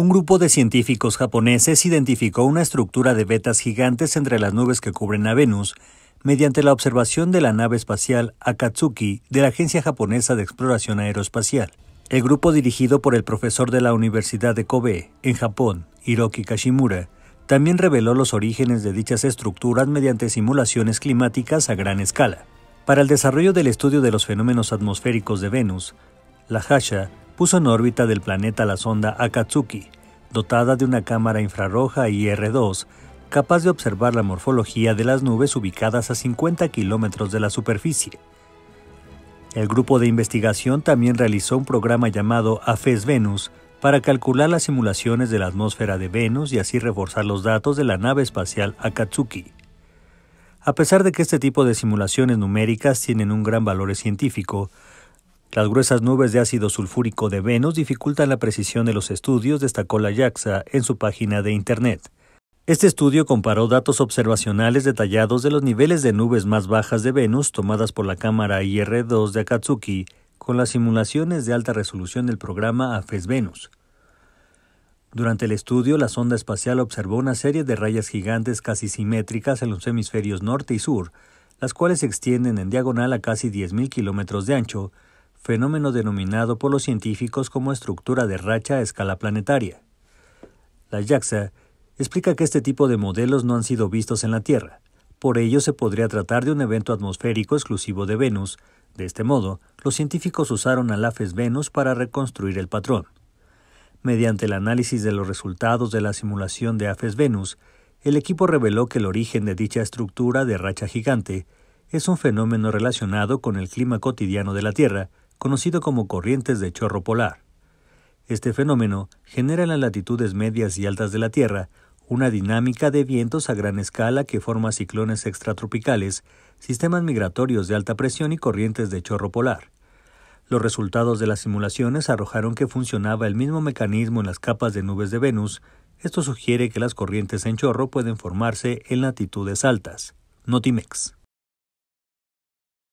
un grupo de científicos japoneses identificó una estructura de vetas gigantes entre las nubes que cubren a Venus mediante la observación de la nave espacial Akatsuki de la Agencia Japonesa de Exploración Aeroespacial. El grupo dirigido por el profesor de la Universidad de Kobe, en Japón, Hiroki Kashimura, también reveló los orígenes de dichas estructuras mediante simulaciones climáticas a gran escala. Para el desarrollo del estudio de los fenómenos atmosféricos de Venus, la Hasha puso en órbita del planeta la sonda Akatsuki, dotada de una cámara infrarroja IR-2, capaz de observar la morfología de las nubes ubicadas a 50 kilómetros de la superficie. El grupo de investigación también realizó un programa llamado AFES Venus para calcular las simulaciones de la atmósfera de Venus y así reforzar los datos de la nave espacial Akatsuki. A pesar de que este tipo de simulaciones numéricas tienen un gran valor científico, las gruesas nubes de ácido sulfúrico de Venus dificultan la precisión de los estudios, destacó la JAXA en su página de Internet. Este estudio comparó datos observacionales detallados de los niveles de nubes más bajas de Venus tomadas por la cámara IR2 de Akatsuki con las simulaciones de alta resolución del programa AFES Venus. Durante el estudio, la sonda espacial observó una serie de rayas gigantes casi simétricas en los hemisferios norte y sur, las cuales se extienden en diagonal a casi 10.000 kilómetros de ancho fenómeno denominado por los científicos como estructura de racha a escala planetaria. La JAXA explica que este tipo de modelos no han sido vistos en la Tierra, por ello se podría tratar de un evento atmosférico exclusivo de Venus, de este modo, los científicos usaron a AFES Venus para reconstruir el patrón. Mediante el análisis de los resultados de la simulación de AFES Venus, el equipo reveló que el origen de dicha estructura de racha gigante es un fenómeno relacionado con el clima cotidiano de la Tierra, conocido como corrientes de chorro polar. Este fenómeno genera en las latitudes medias y altas de la Tierra una dinámica de vientos a gran escala que forma ciclones extratropicales, sistemas migratorios de alta presión y corrientes de chorro polar. Los resultados de las simulaciones arrojaron que funcionaba el mismo mecanismo en las capas de nubes de Venus. Esto sugiere que las corrientes en chorro pueden formarse en latitudes altas. Notimex.